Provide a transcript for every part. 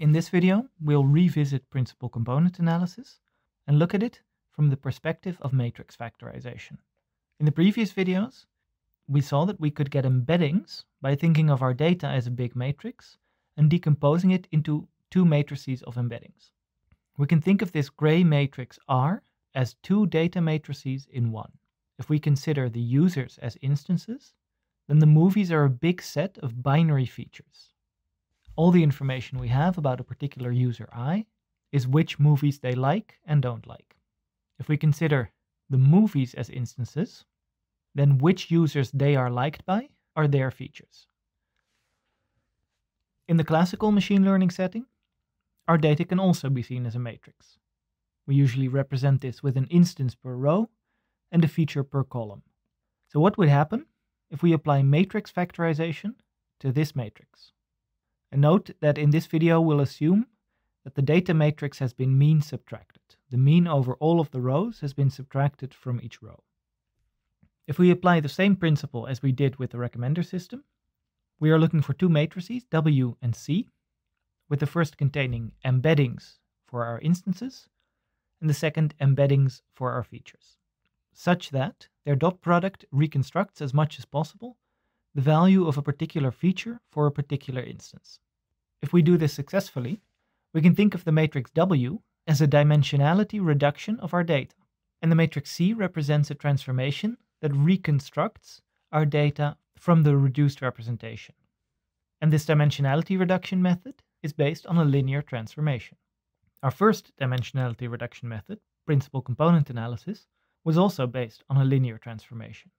In this video, we'll revisit principal component analysis and look at it from the perspective of matrix factorization. In the previous videos, we saw that we could get embeddings by thinking of our data as a big matrix and decomposing it into two matrices of embeddings. We can think of this gray matrix R as two data matrices in one. If we consider the users as instances, then the movies are a big set of binary features. All the information we have about a particular user I is which movies they like and don't like. If we consider the movies as instances, then which users they are liked by are their features. In the classical machine learning setting, our data can also be seen as a matrix. We usually represent this with an instance per row and a feature per column. So what would happen if we apply matrix factorization to this matrix? And note that in this video we'll assume that the data matrix has been mean subtracted. The mean over all of the rows has been subtracted from each row. If we apply the same principle as we did with the recommender system, we are looking for two matrices, W and C, with the first containing embeddings for our instances, and the second embeddings for our features, such that their dot product reconstructs as much as possible the value of a particular feature for a particular instance. If we do this successfully, we can think of the matrix W as a dimensionality reduction of our data, and the matrix C represents a transformation that reconstructs our data from the reduced representation. And this dimensionality reduction method is based on a linear transformation. Our first dimensionality reduction method, principal component analysis, was also based on a linear transformation.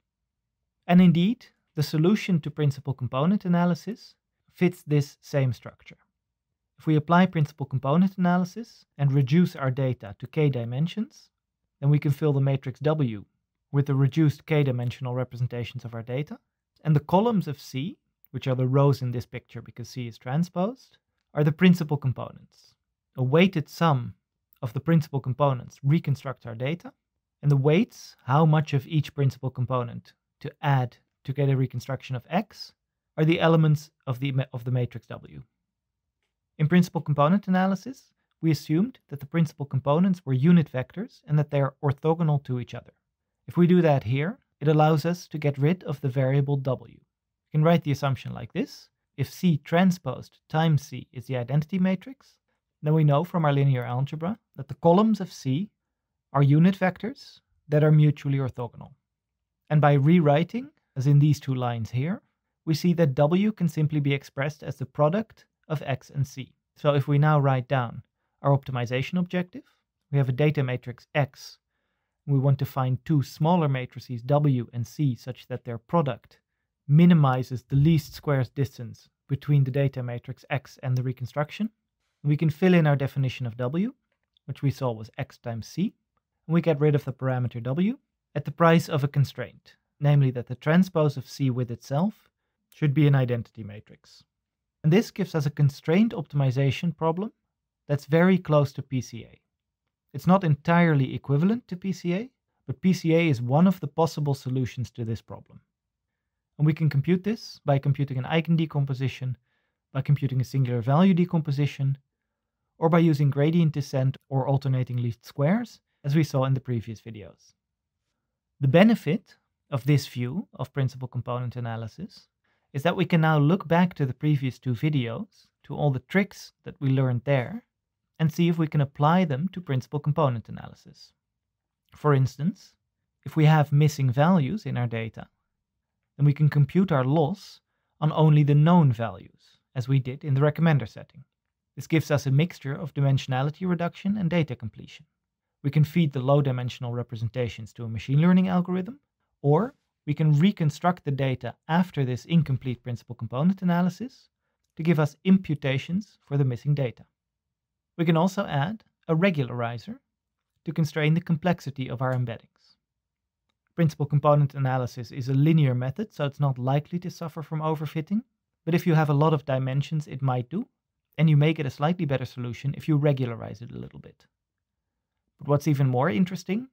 And indeed, the solution to principal component analysis fits this same structure. If we apply principal component analysis and reduce our data to k dimensions, then we can fill the matrix W with the reduced k-dimensional representations of our data. And the columns of C, which are the rows in this picture because C is transposed, are the principal components. A weighted sum of the principal components reconstructs our data, and the weights, how much of each principal component to add to get a reconstruction of X are the elements of the, of the matrix W. In principal component analysis, we assumed that the principal components were unit vectors and that they are orthogonal to each other. If we do that here, it allows us to get rid of the variable W. We can write the assumption like this. If C transposed times C is the identity matrix, then we know from our linear algebra that the columns of C are unit vectors that are mutually orthogonal. And by rewriting as in these two lines here, we see that W can simply be expressed as the product of X and C. So if we now write down our optimization objective, we have a data matrix X. We want to find two smaller matrices W and C such that their product minimizes the least squares distance between the data matrix X and the reconstruction. We can fill in our definition of W, which we saw was X times C, and we get rid of the parameter W at the price of a constraint namely that the transpose of C with itself should be an identity matrix. And this gives us a constraint optimization problem that's very close to PCA. It's not entirely equivalent to PCA, but PCA is one of the possible solutions to this problem. And we can compute this by computing an eigen decomposition, by computing a singular value decomposition, or by using gradient descent or alternating least squares, as we saw in the previous videos. The benefit of this view of principal component analysis is that we can now look back to the previous two videos, to all the tricks that we learned there, and see if we can apply them to principal component analysis. For instance, if we have missing values in our data, then we can compute our loss on only the known values, as we did in the recommender setting. This gives us a mixture of dimensionality reduction and data completion. We can feed the low-dimensional representations to a machine learning algorithm, or we can reconstruct the data after this incomplete principal component analysis to give us imputations for the missing data. We can also add a regularizer to constrain the complexity of our embeddings. Principal component analysis is a linear method, so it's not likely to suffer from overfitting, but if you have a lot of dimensions, it might do, and you make it a slightly better solution if you regularize it a little bit. But what's even more interesting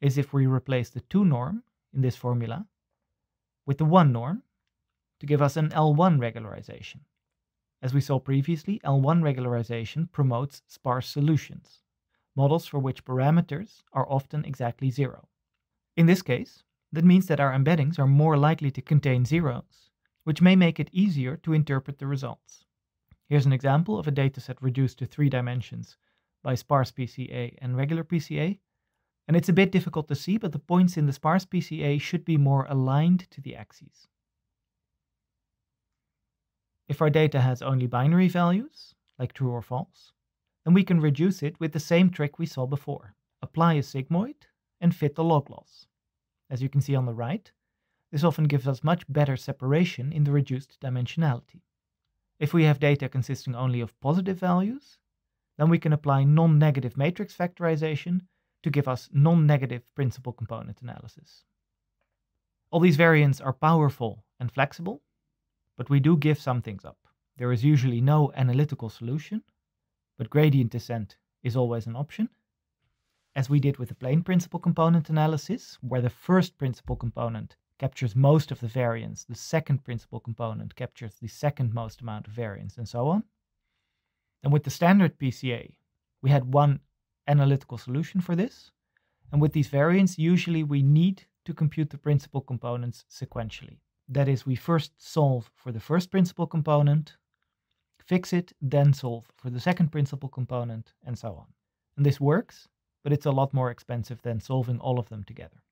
is if we replace the 2 norm in this formula with the 1 norm to give us an L1 regularization. As we saw previously, L1 regularization promotes sparse solutions, models for which parameters are often exactly zero. In this case, that means that our embeddings are more likely to contain zeros, which may make it easier to interpret the results. Here's an example of a dataset reduced to three dimensions by sparse PCA and regular PCA and it's a bit difficult to see, but the points in the sparse PCA should be more aligned to the axes. If our data has only binary values, like true or false, then we can reduce it with the same trick we saw before. Apply a sigmoid and fit the log loss. As you can see on the right, this often gives us much better separation in the reduced dimensionality. If we have data consisting only of positive values, then we can apply non-negative matrix factorization to give us non-negative principal component analysis. All these variants are powerful and flexible, but we do give some things up. There is usually no analytical solution, but gradient descent is always an option. As we did with the plane principal component analysis, where the first principal component captures most of the variance, the second principal component captures the second most amount of variance, and so on. And with the standard PCA, we had one analytical solution for this. And with these variants, usually we need to compute the principal components sequentially. That is, we first solve for the first principal component, fix it, then solve for the second principal component, and so on. And this works, but it's a lot more expensive than solving all of them together.